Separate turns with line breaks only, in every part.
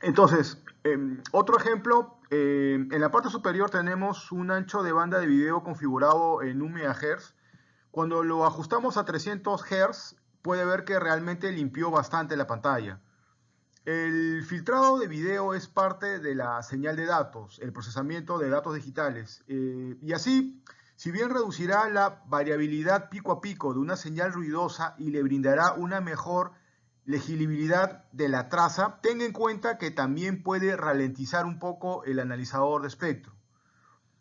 Entonces, em, otro ejemplo, em, en la parte superior tenemos un ancho de banda de video configurado en 1 MHz. Cuando lo ajustamos a 300 Hz, puede ver que realmente limpió bastante la pantalla. El filtrado de video es parte de la señal de datos, el procesamiento de datos digitales. Eh, y así, si bien reducirá la variabilidad pico a pico de una señal ruidosa y le brindará una mejor legibilidad de la traza, tenga en cuenta que también puede ralentizar un poco el analizador de espectro.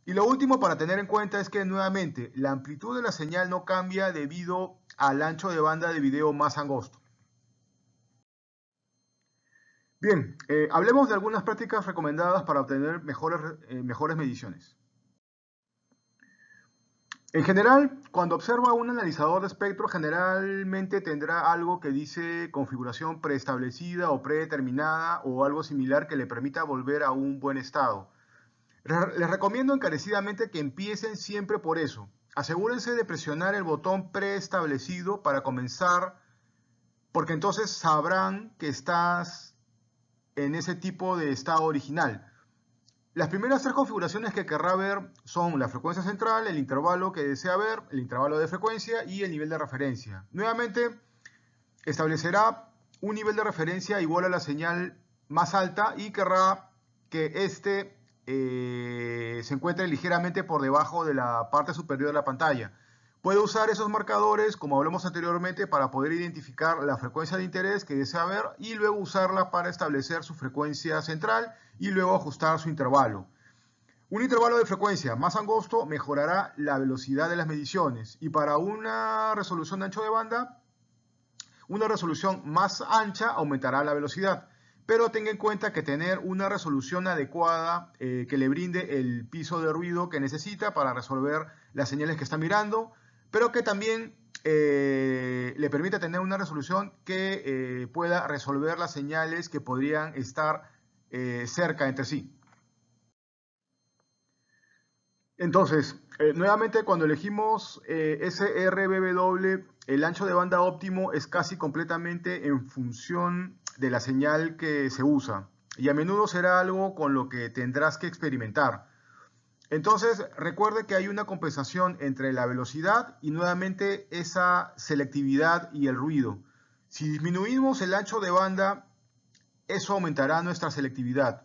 Y lo último para tener en cuenta es que nuevamente la amplitud de la señal no cambia debido al ancho de banda de video más angosto. Bien, eh, hablemos de algunas prácticas recomendadas para obtener mejores, eh, mejores mediciones. En general, cuando observa un analizador de espectro, generalmente tendrá algo que dice configuración preestablecida o predeterminada o algo similar que le permita volver a un buen estado. Les recomiendo encarecidamente que empiecen siempre por eso. Asegúrense de presionar el botón preestablecido para comenzar, porque entonces sabrán que estás en ese tipo de estado original. Las primeras tres configuraciones que querrá ver son la frecuencia central, el intervalo que desea ver, el intervalo de frecuencia y el nivel de referencia. Nuevamente, establecerá un nivel de referencia igual a la señal más alta y querrá que este eh, se encuentre ligeramente por debajo de la parte superior de la pantalla. Puede usar esos marcadores, como hablamos anteriormente, para poder identificar la frecuencia de interés que desea ver y luego usarla para establecer su frecuencia central y luego ajustar su intervalo. Un intervalo de frecuencia más angosto mejorará la velocidad de las mediciones y para una resolución de ancho de banda, una resolución más ancha aumentará la velocidad. Pero tenga en cuenta que tener una resolución adecuada eh, que le brinde el piso de ruido que necesita para resolver las señales que está mirando pero que también eh, le permite tener una resolución que eh, pueda resolver las señales que podrían estar eh, cerca entre sí. Entonces, nuevamente cuando elegimos SRBW, el ancho de banda óptimo es casi completamente en función de la señal que se usa y a menudo será algo con lo que tendrás que experimentar. Entonces, recuerde que hay una compensación entre la velocidad y nuevamente esa selectividad y el ruido. Si disminuimos el ancho de banda, eso aumentará nuestra selectividad.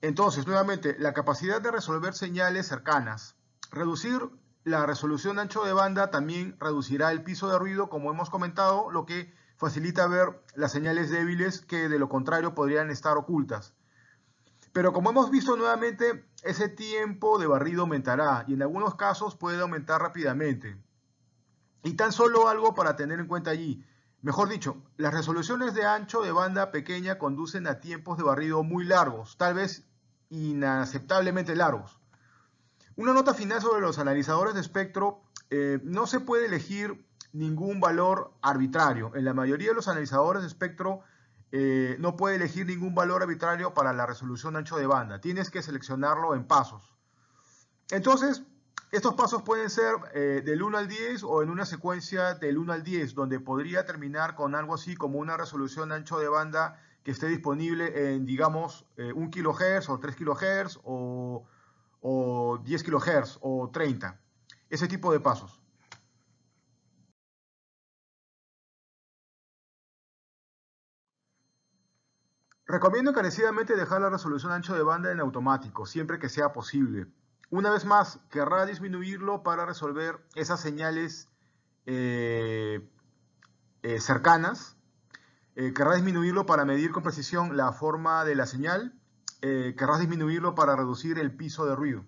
Entonces, nuevamente, la capacidad de resolver señales cercanas. Reducir la resolución ancho de banda también reducirá el piso de ruido, como hemos comentado, lo que facilita ver las señales débiles que de lo contrario podrían estar ocultas. Pero como hemos visto nuevamente, ese tiempo de barrido aumentará y en algunos casos puede aumentar rápidamente. Y tan solo algo para tener en cuenta allí. Mejor dicho, las resoluciones de ancho de banda pequeña conducen a tiempos de barrido muy largos, tal vez inaceptablemente largos. Una nota final sobre los analizadores de espectro. Eh, no se puede elegir ningún valor arbitrario. En la mayoría de los analizadores de espectro eh, no puede elegir ningún valor arbitrario para la resolución ancho de banda. Tienes que seleccionarlo en pasos. Entonces, estos pasos pueden ser eh, del 1 al 10 o en una secuencia del 1 al 10, donde podría terminar con algo así como una resolución ancho de banda que esté disponible en, digamos, 1 eh, kHz o 3 kHz o, o 10 kHz o 30. Ese tipo de pasos. Recomiendo encarecidamente dejar la resolución ancho de banda en automático, siempre que sea posible. Una vez más, querrá disminuirlo para resolver esas señales eh, eh, cercanas. Eh, querrá disminuirlo para medir con precisión la forma de la señal. Querrá disminuirlo para reducir el piso de ruido.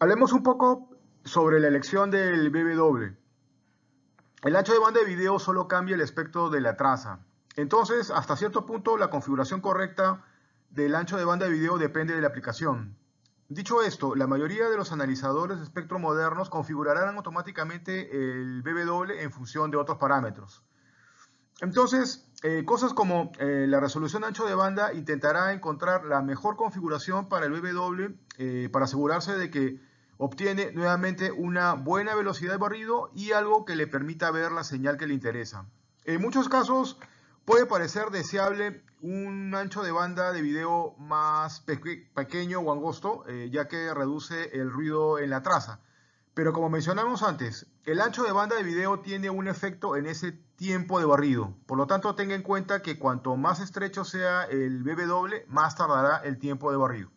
Hablemos un poco sobre la elección del BBW. El ancho de banda de video solo cambia el aspecto de la traza. Entonces, hasta cierto punto, la configuración correcta del ancho de banda de video depende de la aplicación. Dicho esto, la mayoría de los analizadores de espectro modernos configurarán automáticamente el BBW en función de otros parámetros. Entonces, eh, cosas como eh, la resolución ancho de banda intentará encontrar la mejor configuración para el BBW eh, para asegurarse de que obtiene nuevamente una buena velocidad de barrido y algo que le permita ver la señal que le interesa. En muchos casos, Puede parecer deseable un ancho de banda de video más pequeño o angosto, eh, ya que reduce el ruido en la traza. Pero como mencionamos antes, el ancho de banda de video tiene un efecto en ese tiempo de barrido. Por lo tanto, tenga en cuenta que cuanto más estrecho sea el BW, más tardará el tiempo de barrido.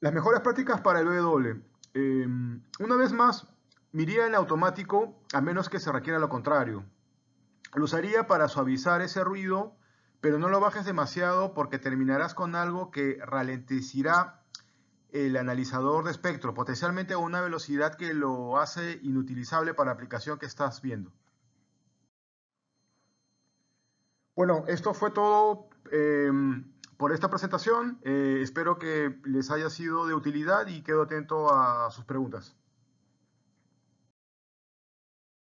Las mejores prácticas para el BW. Em, una vez más, Miría en automático a menos que se requiera lo contrario. Lo usaría para suavizar ese ruido, pero no lo bajes demasiado porque terminarás con algo que ralentizará el analizador de espectro, potencialmente a una velocidad que lo hace inutilizable para la aplicación que estás viendo. Bueno, esto fue todo em, por esta presentación. Eh, espero que les haya sido de utilidad y quedo atento a sus preguntas.